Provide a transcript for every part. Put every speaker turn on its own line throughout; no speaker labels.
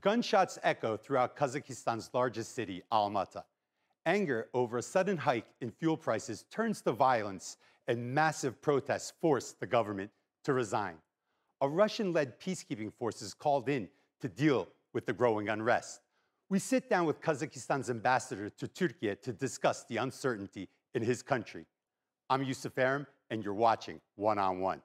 Gunshots echo throughout Kazakhstan's largest city, Almaty. Anger over a sudden hike in fuel prices turns to violence, and massive protests force the government to resign. A Russian led peacekeeping force is called in to deal with the growing unrest. We sit down with Kazakhstan's ambassador to Turkey to discuss the uncertainty in his country. I'm Yusuf Aram, and you're watching One on One.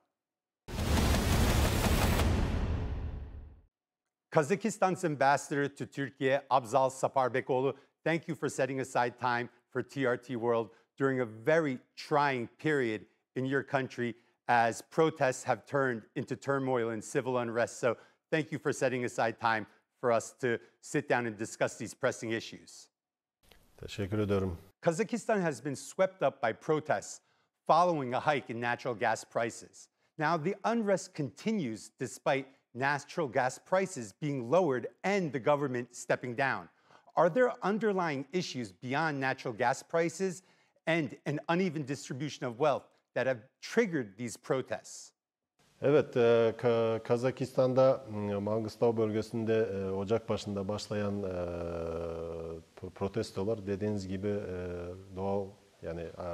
Kazakhstan's ambassador to Turkey, Abzal Saparbekoglu, thank you for setting aside time for TRT World during a very trying period in your country as protests have turned into turmoil and civil unrest. So thank you for setting aside time for us to sit down and discuss these pressing issues. Teşekkür ederim. Kazakhstan has been swept up by protests following a hike in natural gas prices. Now, the unrest continues despite natural gas prices being lowered and the government stepping down. Are there underlying issues beyond natural gas prices and an uneven distribution of wealth that have triggered these protests?
Evet, e, Ka Kazakistan'da Mangistau bölgesinde e, Ocak başında başlayan e, protestolar dediğiniz gibi e, doğal yani e,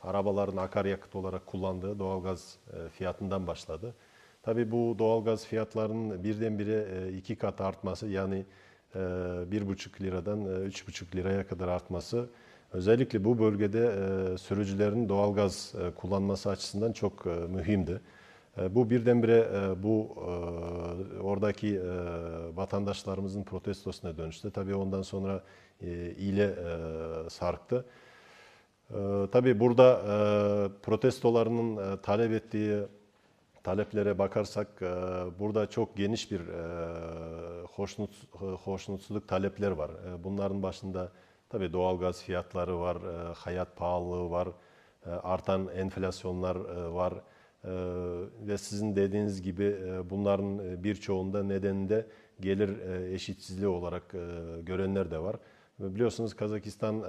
arabaların akaryakıt olarak kullandığı doğalgaz e, fiyatından başladı. Tabii bu doğalgaz fiyatlarının birdenbire e, iki kat artması yani e, bir buçuk liradan e, üç buçuk liraya kadar artması özellikle bu bölgede sürücülerin doğalgaz kullanması açısından çok mühimdi. Bu birdenbire bu oradaki vatandaşlarımızın protestosuna dönüştü. Tabii ondan sonra ile sarktı. Tabii burada protestolarının talep ettiği taleplere bakarsak e, burada çok geniş bir hoşnut, e, hoşnutsuzluk e, talepler var. Bunların başında tabii doğalgaz fiyatları var, hayat pahalılığı var, artan enflasyonlar var ve sizin dediğiniz gibi bunların birçoğunda nedeni de gelir eşitsizliği olarak görenler de var. Biliyorsunuz Kazakistan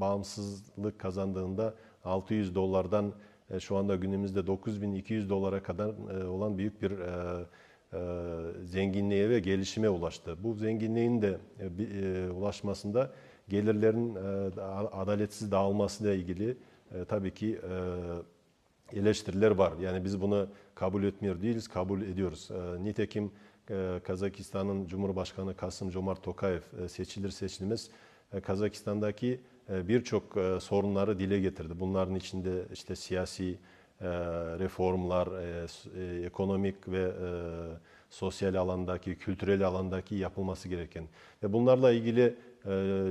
bağımsızlık kazandığında 600 dolardan e, şu anda günümüzde 9200 dolara kadar e, olan büyük bir e, zenginliğe ve gelişime ulaştı. Bu zenginliğin de ulaşmasında gelirlerin adaletsiz dağılmasıyla ilgili tabii ki eleştiriler var. Yani biz bunu kabul etmiyor değiliz, kabul ediyoruz. Nitekim Kazakistan'ın Cumhurbaşkanı Kasım Comart Tokayev seçilir seçilmez Kazakistan'daki e, birçok e, sorunları dile getirdi. Bunların içinde işte siyasi e, reformlar, ekonomik ve sosyal alandaki, kültürel alandaki yapılması gereken ve bunlarla ilgili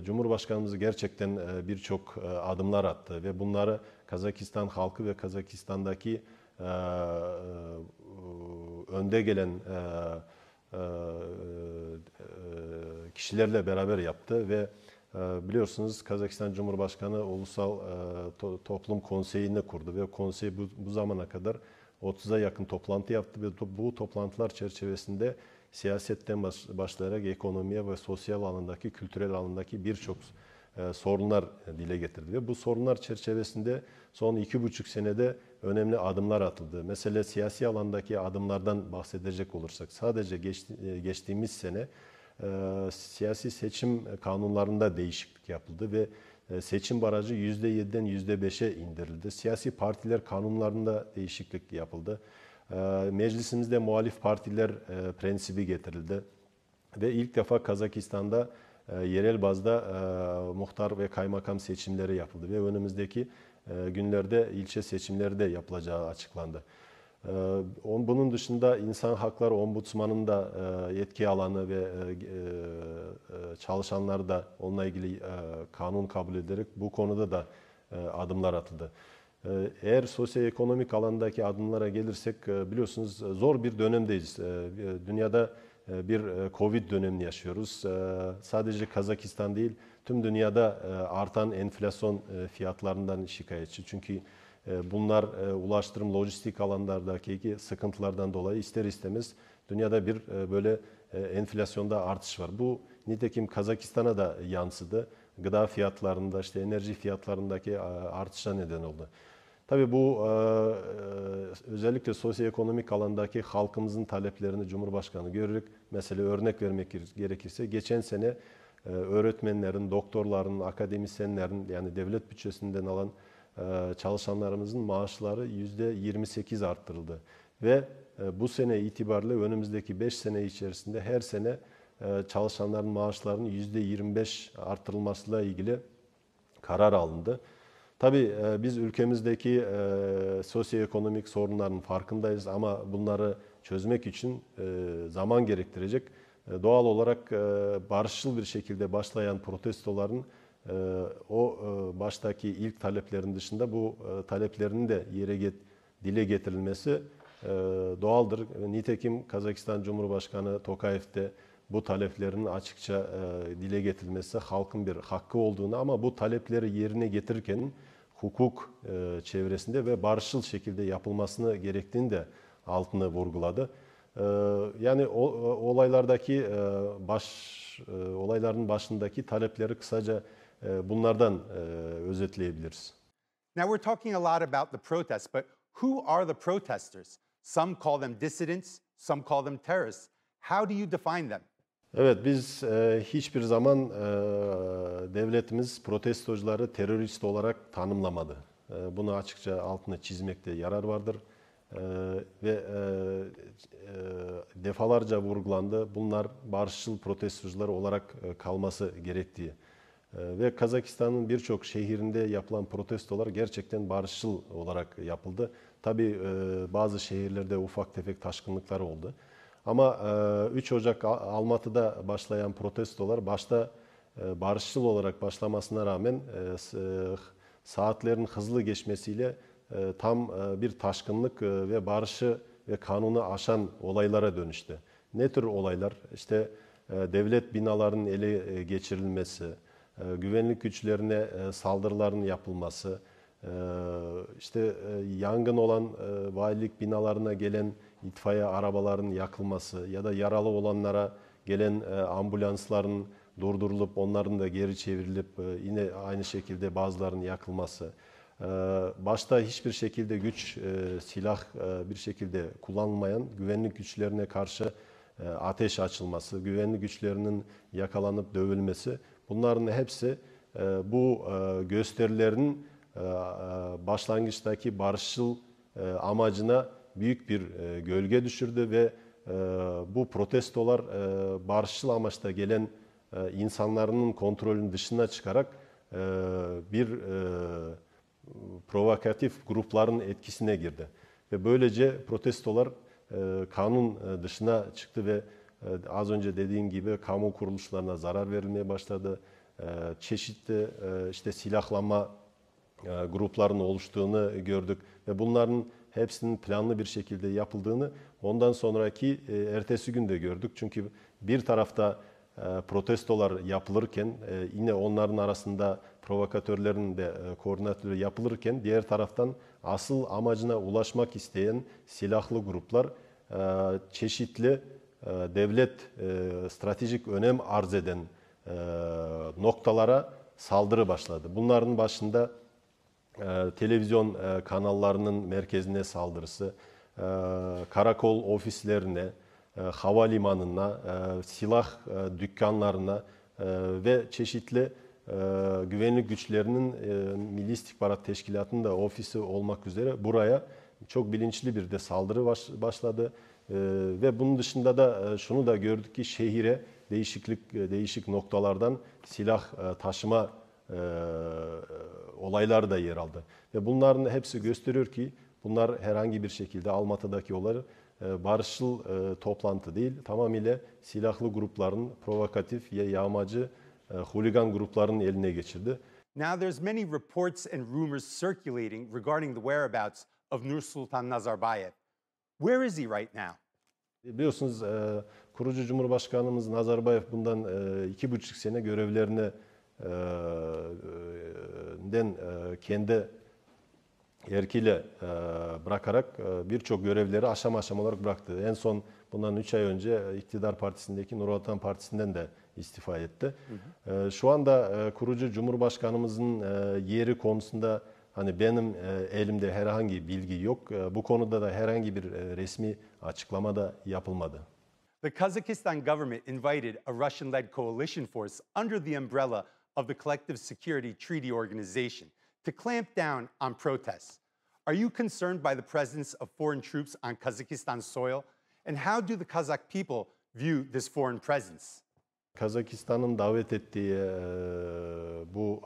Cumhurbaşkanımız gerçekten birçok adımlar attı ve bunları Kazakistan halkı ve Kazakistan'daki önde gelen kişilerle beraber yaptı ve ee, biliyorsunuz Kazakistan Cumhurbaşkanı Ulusal e, Toplum Konseyi'ni kurdu ve konsey bu, zamana kadar 30'a yakın toplantı yaptı ve bu toplantılar çerçevesinde siyasetten başlayarak ekonomiye ve sosyal alandaki, kültürel alandaki birçok e, sorunlar dile getirdi. Ve bu sorunlar çerçevesinde son iki buçuk senede önemli adımlar atıldı. Mesela siyasi alandaki adımlardan bahsedecek olursak sadece e, geçtiğimiz sene ee, siyasi seçim kanunlarında değişiklik yapıldı ve e, seçim barajı %7'den %5'e indirildi. Siyasi partiler kanunlarında değişiklik yapıldı. Ee, meclisimizde muhalif partiler e, prensibi getirildi. Ve ilk defa Kazakistan'da e, yerel bazda muhtar ve kaymakam seçimleri yapıldı. Ve önümüzdeki günlerde ilçe seçimleri de yapılacağı açıklandı. Ee, bunun dışında insan Hakları Ombudsmanı'nın da e, yetki alanı ve e, e, çalışanlar da onunla ilgili kanun kabul ederek bu konuda da adımlar atıldı. Eğer sosyoekonomik alandaki adımlara gelirsek biliyorsunuz zor bir dönemdeyiz. Dünyada bir Covid dönemini yaşıyoruz. Sadece Kazakistan değil tüm dünyada artan enflasyon fiyatlarından şikayetçi. Çünkü ee, bunlar e, ulaştırım, lojistik alanlardaki sıkıntılardan dolayı ister istemez dünyada bir e, böyle e, enflasyonda artış var. Bu nitekim Kazakistan'a da yansıdı. Gıda fiyatlarında, işte enerji fiyatlarındaki artışa neden oldu. Tabii bu özellikle sosyoekonomik alandaki halkımızın taleplerini Cumhurbaşkanı görürük. mesela örnek vermek gerekirse geçen sene öğretmenlerin, doktorların, akademisyenlerin yani devlet bütçesinden alan ee, çalışanlarımızın maaşları %28 arttırıldı. Ve e, bu sene itibariyle önümüzdeki 5 sene içerisinde her sene e, çalışanların maaşlarının %25 artırılmasıyla ilgili karar alındı. Tabii e, biz ülkemizdeki sosyoekonomik sorunların farkındayız ama bunları çözmek için zaman gerektirecek. Doğal olarak barışçıl bir şekilde başlayan protestoların ee, o e, baştaki ilk taleplerin dışında bu e, taleplerinin de yere get dile getirilmesi e, doğaldır. Nitekim Kazakistan Cumhurbaşkanı Tokayev de bu taleplerin açıkça dile getirilmesi halkın bir hakkı olduğunu ama bu talepleri yerine getirirken hukuk çevresinde ve barışçıl şekilde yapılmasını gerektiğini de altını vurguladı. Yani olaylardaki baş olayların başındaki talepleri kısaca ee, bunlardan e, özetleyebiliriz.
Now we're talking a lot about the protests, but who are the protesters? Some call them dissidents, some call them terrorists. How do you define them?
Evet biz e, hiçbir zaman e, devletimiz protestocuları terörist olarak tanımlamadı. E, bunu açıkça altına çizmekte yarar vardır. E, ve e, e defalarca vurgulandı bunlar barışçıl protestocular olarak e, kalması gerektiği. Ee, ve Kazakistan'ın birçok şehirinde yapılan protestolar gerçekten barışçıl olarak yapıldı. Tabi e, bazı şehirlerde ufak tefek taşkınlıklar oldu. Ama 3 e, Ocak Almatı'da başlayan protestolar başta e, barışçıl olarak başlamasına rağmen saatlerin hızlı geçmesiyle tam bir taşkınlık ve barışı ve kanunu aşan olaylara dönüştü. Ne tür olaylar? İşte devlet binalarının ele geçirilmesi, e, güvenlik güçlerine e, saldırıların yapılması, e, işte yangın olan valilik binalarına gelen itfaiye arabaların yakılması ya da yaralı olanlara gelen ambulansların durdurulup onların da geri çevrilip yine aynı şekilde bazılarının yakılması. Başta hiçbir şekilde güç, silah bir şekilde kullanılmayan güvenlik güçlerine karşı ateş açılması, güvenlik güçlerinin yakalanıp dövülmesi Bunların hepsi e, bu e, gösterilerin e, başlangıçtaki barışçıl amacına büyük bir gölge düşürdü ve bu protestolar barışçıl amaçta gelen insanların kontrolünün dışına çıkarak bir provokatif grupların etkisine girdi. Ve böylece protestolar kanun dışına çıktı ve Az önce dediğim gibi kamu kuruluşlarına zarar verilmeye başladı. Ee, çeşitli e, işte silahlanma e, grupların oluştuğunu gördük ve bunların hepsinin planlı bir şekilde yapıldığını ondan sonraki e, ertesi günde gördük. Çünkü bir tarafta protestolar yapılırken yine onların arasında provokatörlerin de koordinatörü yapılırken diğer taraftan asıl amacına ulaşmak isteyen silahlı gruplar çeşitli e, devlet e, stratejik önem arz eden e, noktalara saldırı başladı. Bunların başında televizyon kanallarının merkezine saldırısı, karakol ofislerine, havalimanına, silah dükkanlarına ve çeşitli güvenlik güçlerinin Milli İstihbarat Teşkilatı'nın da ofisi olmak üzere buraya çok bilinçli bir de saldırı baş, başladı. E, ve bunun dışında da e, şunu da gördük ki şehire değişiklik e, değişik noktalardan silah e, taşıma e, e, olaylar da yer aldı. Ve bunların hepsi gösteriyor ki bunlar herhangi bir şekilde Almatı'daki olayı e, barışçıl e, toplantı değil, tamamıyla silahlı grupların provokatif ya yağmacı e, huligan gruplarının eline geçirdi. Now there's many reports and rumors
circulating regarding the whereabouts of Nursultan Nazarbayev. Where is he right now?
Biliyorsunuz e, kurucu Cumhurbaşkanımız Nazarbayev bundan e, iki buçuk sene görevlerine e, den e, kendi erkiyle e, bırakarak e, birçok görevleri aşama aşama olarak bıraktı. En son bundan üç ay önce iktidar partisindeki Nur Vatan Partisi'nden de istifa etti. Hı hı. E, şu anda e, kurucu Cumhurbaşkanımızın e, yeri konusunda Hani benim e, elimde herhangi bilgi yok. E, bu konuda da herhangi bir e, resmi açıklama da yapılmadı.
The Kazakhstan government invited a Russian-led coalition force under the umbrella of the Collective Security Treaty Organization to clamp down on protests. Are you concerned by the presence of foreign troops on Kazakhstan soil?
And how do the Kazakh people view this foreign presence? Kazakistan'ın davet ettiği bu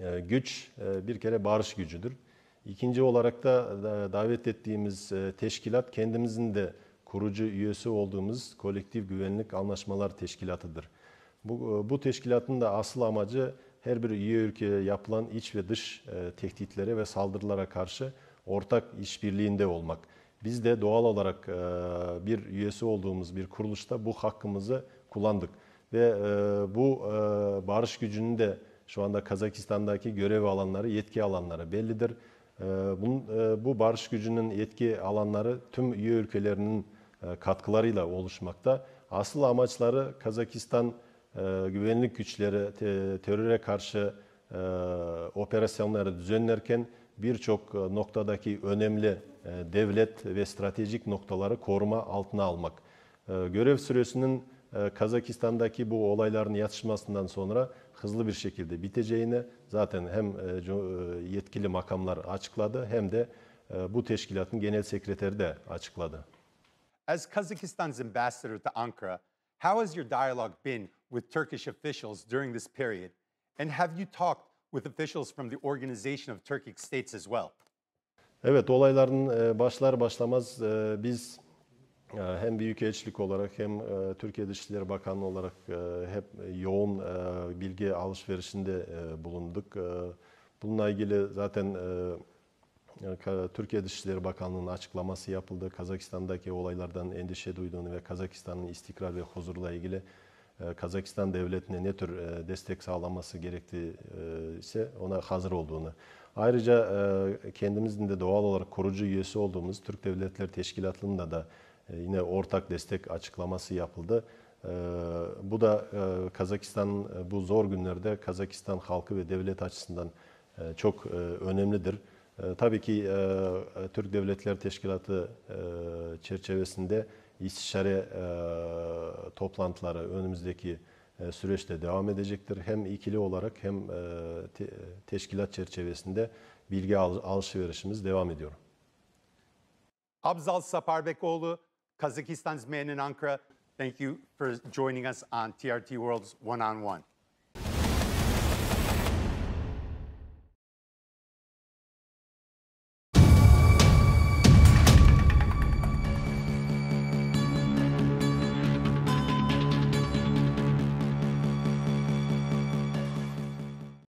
ee, güç e, bir kere barış gücüdür. İkinci olarak da davet ettiğimiz e, teşkilat kendimizin de kurucu üyesi olduğumuz Kolektif Güvenlik Anlaşmalar Teşkilatı'dır. Bu, e, bu teşkilatın da asıl amacı her bir üye ülkeye yapılan iç ve dış tehditlere ve saldırılara karşı ortak işbirliğinde olmak. Biz de doğal olarak bir üyesi olduğumuz bir kuruluşta bu hakkımızı kullandık. Ve bu barış gücünü de şu anda Kazakistan'daki görev alanları, yetki alanları bellidir. Ee, Bunun, e, bu barış gücünün yetki alanları tüm üye ülkelerinin e, katkılarıyla oluşmakta. Asıl amaçları Kazakistan e, güvenlik güçleri teröre karşı operasyonları düzenlerken birçok noktadaki önemli devlet ve stratejik noktaları koruma altına almak. Görev süresinin Kazakistan'daki bu olayların yatışmasından sonra hızlı bir şekilde biteceğini zaten hem e, e, yetkili makamlar açıkladı hem de e, bu teşkilatın genel sekreteri de açıkladı.
As Kazakhstan's ambassador to Ankara, how has your dialogue been with Turkish officials during this period? And have you talked with officials from the Organization of Turkic States as well?
Evet, olayların başlar başlamaz biz ee, hem Büyükelçilik olarak hem e, Türkiye Dışişleri Bakanlığı olarak e, hep yoğun e, bilgi alışverişinde bulunduk. Bununla ilgili zaten Türkiye Dışişleri Bakanlığı'nın açıklaması yapıldı. Kazakistan'daki olaylardan endişe duyduğunu ve Kazakistan'ın istikrar ve huzurla ilgili Kazakistan devletine ne tür destek sağlaması gerektiği ise ona hazır olduğunu. Ayrıca kendimizin de doğal olarak korucu üyesi olduğumuz Türk Devletleri Teşkilatı'nda da e, yine ortak destek açıklaması yapıldı. E, bu da e, Kazakistan bu zor günlerde Kazakistan halkı ve devlet açısından çok önemlidir. Tabii ki Türk Devletler Teşkilatı çerçevesinde istişare toplantıları önümüzdeki süreçte devam edecektir. Hem ikili olarak hem teşkilat çerçevesinde bilgi alışverişimiz devam ediyor.
Abzal Saparbekoğlu Kazakhstan's man in Ankara. Thank you for joining us on TRT World's One on One.